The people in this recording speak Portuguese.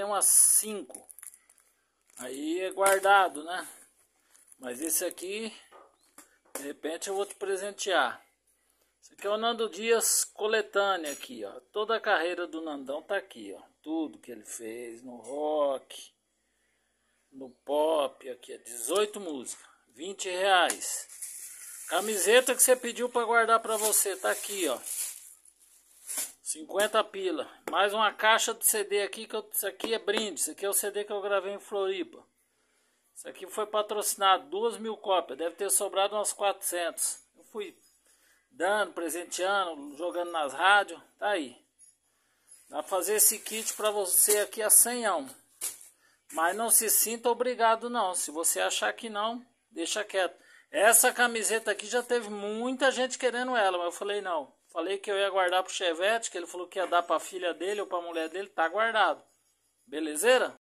tem umas 5. Aí é guardado, né? Mas esse aqui, de repente eu vou te presentear. Esse aqui é o Nando Dias coletânea aqui, ó. Toda a carreira do Nandão tá aqui, ó. Tudo que ele fez no rock, no pop, aqui é 18 músicas, 20 reais. Camiseta que você pediu para guardar para você, tá aqui, ó. 50 pila. Mais uma caixa de CD aqui, que eu, isso aqui é brinde. Isso aqui é o CD que eu gravei em Floripa. Isso aqui foi patrocinado, duas mil cópias. Deve ter sobrado umas 400. Eu fui dando, presenteando, jogando nas rádios. Tá aí. Dá pra fazer esse kit pra você aqui a 100 Mas não se sinta obrigado não. Se você achar que não, deixa quieto. Essa camiseta aqui já teve muita gente querendo ela, mas eu falei não. Falei que eu ia guardar pro Chevette, que ele falou que ia dar pra filha dele ou pra mulher dele, tá guardado. Belezeira?